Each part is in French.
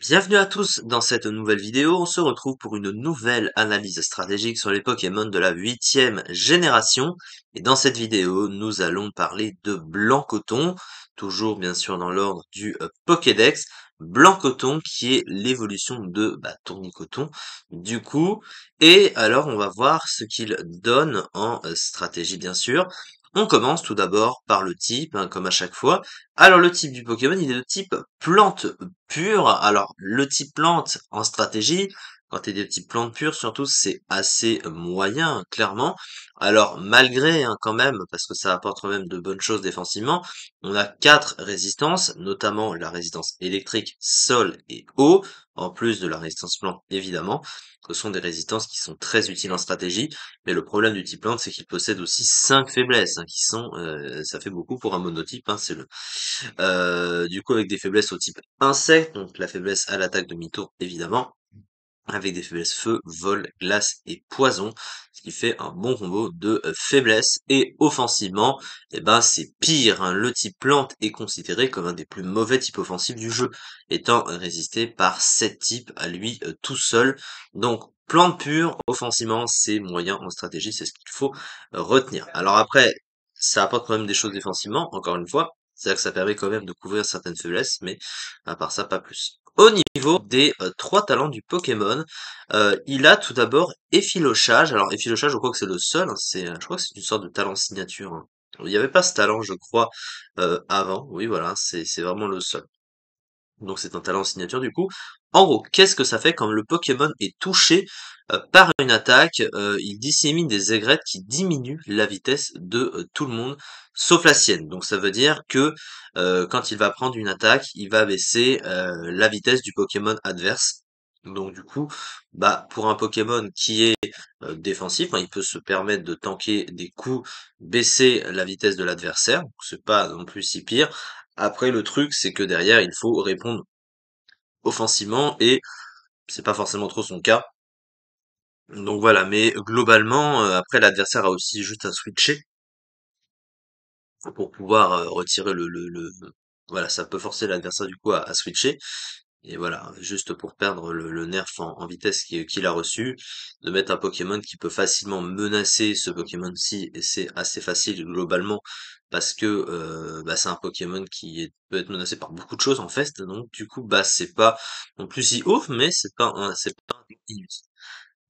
Bienvenue à tous dans cette nouvelle vidéo, on se retrouve pour une nouvelle analyse stratégique sur les Pokémon de la huitième génération. Et dans cette vidéo, nous allons parler de Blanc Coton, toujours bien sûr dans l'ordre du euh, Pokédex. Blanc Coton qui est l'évolution de bah, Tournicoton du coup. Et alors on va voir ce qu'il donne en euh, stratégie bien sûr. On commence tout d'abord par le type, hein, comme à chaque fois. Alors le type du Pokémon, il est de type plante pure. Alors le type plante en stratégie, quand il est de type plante pure surtout, c'est assez moyen, clairement. Alors, malgré, hein, quand même, parce que ça apporte quand même de bonnes choses défensivement, on a quatre résistances, notamment la résistance électrique, sol et eau en plus de la résistance plante évidemment, ce sont des résistances qui sont très utiles en stratégie, mais le problème du type plante, c'est qu'il possède aussi cinq faiblesses, hein, qui sont, euh, ça fait beaucoup pour un monotype, hein, c'est le. Euh, du coup, avec des faiblesses au type insecte, donc la faiblesse à l'attaque de mito, tour évidemment, avec des faiblesses feu, vol, glace et poison, ce qui fait un bon combo de euh, faiblesse. Et offensivement, eh ben c'est pire. Hein. Le type plante est considéré comme un des plus mauvais types offensifs du jeu, étant résisté par 7 types à lui euh, tout seul. Donc plante pure, offensivement, c'est moyen en stratégie, c'est ce qu'il faut euh, retenir. Alors après, ça apporte quand même des choses défensivement, encore une fois. C'est-à-dire que ça permet quand même de couvrir certaines faiblesses, mais à part ça, pas plus. Au niveau des euh, trois talents du Pokémon, euh, il a tout d'abord effilochage. Alors effilochage, je crois que c'est le seul. Hein, c'est, je crois que c'est une sorte de talent signature. Hein. Il n'y avait pas ce talent, je crois, euh, avant. Oui, voilà, c'est vraiment le seul donc c'est un talent signature du coup. En gros, qu'est-ce que ça fait quand le Pokémon est touché euh, par une attaque euh, Il dissémine des aigrettes qui diminuent la vitesse de euh, tout le monde, sauf la sienne. Donc ça veut dire que quand il va prendre une attaque, il va baisser la vitesse du Pokémon adverse. Donc du coup, bah pour un Pokémon qui est défensif, hein, il peut se permettre de tanker des coups, baisser la vitesse de l'adversaire, c'est pas non plus si pire. Après, le truc, c'est que derrière, il faut répondre offensivement et c'est pas forcément trop son cas. Donc voilà, mais globalement, euh, après l'adversaire a aussi juste à switcher pour pouvoir euh, retirer le, le, voilà, ça peut forcer l'adversaire du coup à, switcher. Et voilà, juste pour perdre le, nerf en, en vitesse qu'il a reçu, de mettre un Pokémon qui peut facilement menacer ce Pokémon-ci, et c'est assez facile globalement parce que bah, c'est un Pokémon qui peut être menacé par beaucoup de choses en fait, donc du coup bah c'est pas non plus si ouf, mais c'est pas c'est pas inutile.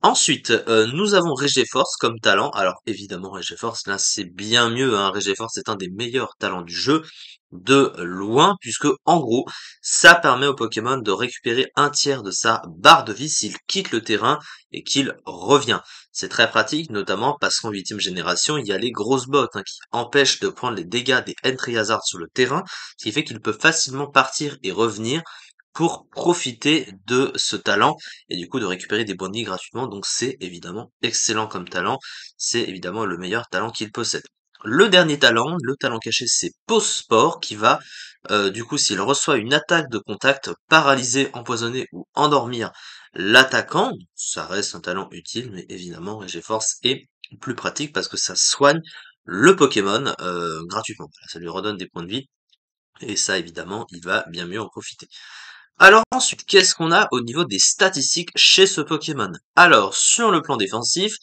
Ensuite, euh, nous avons Force comme talent. Alors évidemment, Force, là c'est bien mieux. Hein. Force est un des meilleurs talents du jeu de loin, puisque en gros, ça permet au Pokémon de récupérer un tiers de sa barre de vie s'il quitte le terrain et qu'il revient. C'est très pratique, notamment parce qu'en 8ème génération, il y a les grosses bottes hein, qui empêchent de prendre les dégâts des Entry Hazards sur le terrain, ce qui fait qu'il peut facilement partir et revenir pour profiter de ce talent et du coup de récupérer des vie gratuitement. Donc c'est évidemment excellent comme talent. C'est évidemment le meilleur talent qu'il possède. Le dernier talent, le talent caché, c'est Post Sport qui va, euh, du coup, s'il reçoit une attaque de contact, paralyser, empoisonner ou endormir l'attaquant. Ça reste un talent utile, mais évidemment, Régé Force est plus pratique parce que ça soigne le Pokémon euh, gratuitement. Ça lui redonne des points de vie. Et ça, évidemment, il va bien mieux en profiter. Alors ensuite, qu'est-ce qu'on a au niveau des statistiques chez ce Pokémon Alors, sur le plan défensif,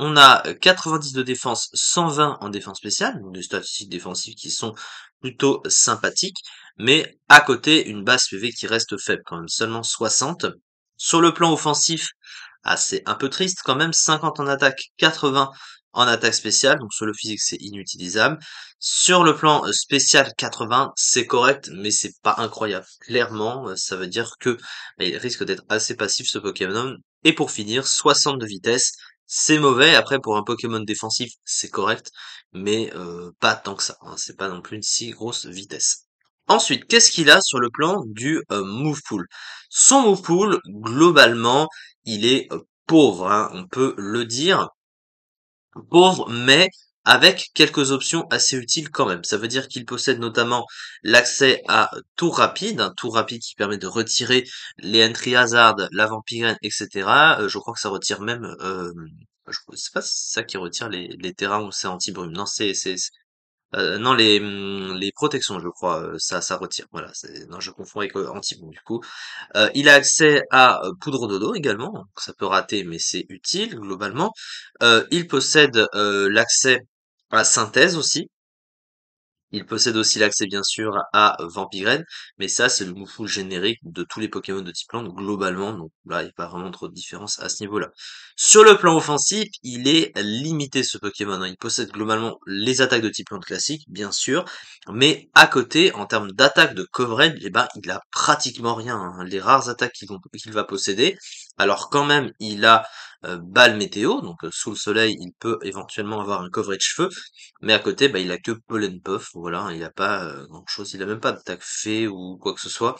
on a 90 de défense, 120 en défense spéciale, donc des statistiques défensives qui sont plutôt sympathiques, mais à côté, une base PV qui reste faible, quand même seulement 60. Sur le plan offensif, assez ah, un peu triste quand même, 50 en attaque, 80 en attaque spéciale, donc sur le physique, c'est inutilisable. Sur le plan euh, spécial 80, c'est correct, mais c'est pas incroyable. Clairement, euh, ça veut dire que bah, il risque d'être assez passif ce Pokémon. Et pour finir, 60 de vitesse, c'est mauvais. Après, pour un Pokémon défensif, c'est correct, mais euh, pas tant que ça. Hein. C'est pas non plus une si grosse vitesse. Ensuite, qu'est-ce qu'il a sur le plan du move pool Son move pool, globalement, il est pauvre, hein, on peut le dire pauvre, mais avec quelques options assez utiles quand même. Ça veut dire qu'il possède notamment l'accès à tout rapide, un hein, tour rapide qui permet de retirer les entry hazard, la vampire etc. Euh, je crois que ça retire même... Euh, je pas ça qui retire les, les terrains où c'est anti-brume. Non, c'est, c'est, euh, non, les, mmh, les protections, je crois, euh, ça, ça retire. Voilà, non, je confonds avec euh, du coup. il a accès à poudre dodo également, ça peut rater, mais c'est utile, globalement. il possède l'accès à synthèse aussi, il possède aussi l'accès bien sûr à Vampigraine, mais ça c'est le Moufou générique de tous les Pokémon de type plante globalement, donc là il n'y a pas vraiment trop de différence à ce niveau-là. Sur le plan offensif, il est limité ce Pokémon, hein. il possède globalement les attaques de type plante classique, bien sûr, mais à côté, en termes d'attaque de coverage, eh ben, il a pratiquement rien, hein. les rares attaques qu'il va posséder, alors quand même il a euh, balle météo, donc euh, sous le soleil, il peut éventuellement avoir un coverage feu, mais à côté, bah, il a que pollen puff, voilà, hein, il a pas euh, grand chose, il a même pas d'attaque fée ou quoi que ce soit.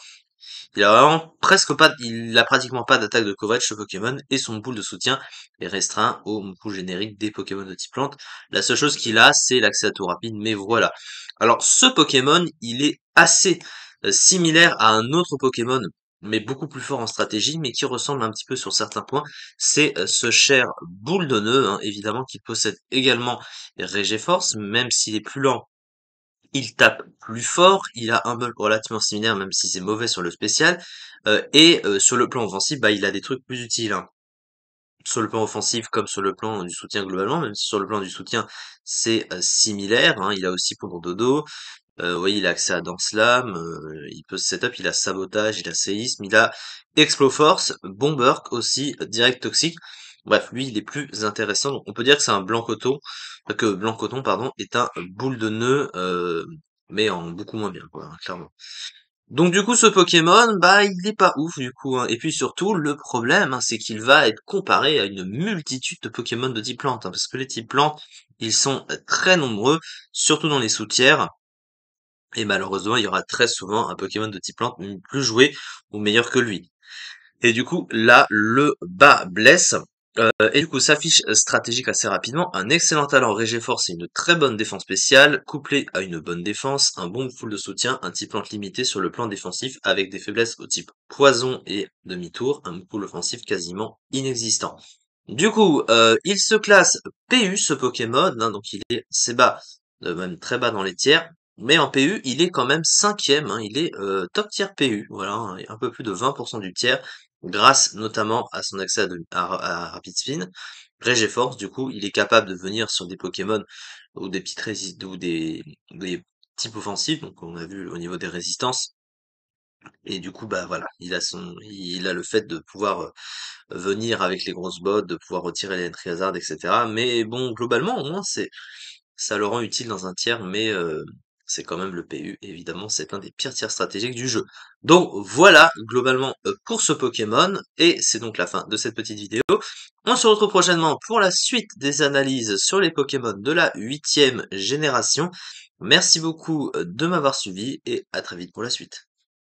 Il a vraiment presque pas, il a pratiquement pas d'attaque de coverage ce Pokémon et son pool de soutien est restreint au pool générique des Pokémon de type plante. La seule chose qu'il a, c'est l'accès à tout rapide, mais voilà. Alors ce Pokémon, il est assez similaire à un autre Pokémon mais beaucoup plus fort en stratégie, mais qui ressemble un petit peu sur certains points. C'est euh, ce cher boule de nœud, hein, évidemment, qui possède également Force, même s'il est plus lent il tape plus fort, il a un bulk relativement similaire, même si c'est mauvais sur le spécial, euh, et euh, sur le plan offensif, bah, il a des trucs plus utiles. Hein. Sur le plan offensif comme sur le plan du soutien globalement, même si sur le plan du soutien c'est similaire, hein, il a aussi pendant dodo, euh, il a accès à Danse Slam, euh, il peut se setup, il a Sabotage, il a Séisme, il a Force, Bomberk aussi, Direct Toxique. Bref, lui, il est plus intéressant. on peut dire que c'est un blanc coton, euh, que blanc coton, pardon, est un boule de nœud, euh, mais en beaucoup moins bien, quoi, hein, clairement. Donc du coup, ce Pokémon, bah, il est pas ouf du coup. Hein. Et puis surtout, le problème, hein, c'est qu'il va être comparé à une multitude de Pokémon de type plante, parce que les types plantes, ils sont très nombreux, surtout dans les soutières. Et malheureusement, il y aura très souvent un Pokémon de type plante plus joué ou meilleur que lui. Et du coup, là, le bas blesse. Euh, et du coup, s'affiche stratégique assez rapidement. Un excellent talent force et une très bonne défense spéciale, couplé à une bonne défense, un bon full de soutien, un type plante limité sur le plan défensif avec des faiblesses au type poison et demi-tour, un pool offensif quasiment inexistant. Du coup, euh, il se classe PU ce Pokémon, hein, donc il est c'est bas, euh, même très bas dans les tiers, mais en PU, il est quand même cinquième, hein. il est euh, top tiers PU, voilà, hein. un peu plus de 20% du tiers, grâce notamment à son accès à, Rapid Spin. force du coup, il est capable de venir sur des Pokémon ou des petites ou des, des types offensifs, donc on a vu au niveau des résistances, et du coup, bah voilà, il a son, il a le fait de pouvoir euh, venir avec les grosses bottes, de pouvoir retirer les entry etc. Mais bon, globalement, au moins, c'est, ça le rend utile dans un tiers, mais euh, c'est quand même le PU. Évidemment, c'est un des pires tiers stratégiques du jeu. Donc voilà, globalement, euh, pour ce Pokémon, et c'est donc la fin de cette petite vidéo. On se retrouve prochainement pour la suite des analyses sur les Pokémon de la huitième génération. Merci beaucoup euh, de m'avoir suivi, et à très vite pour la suite.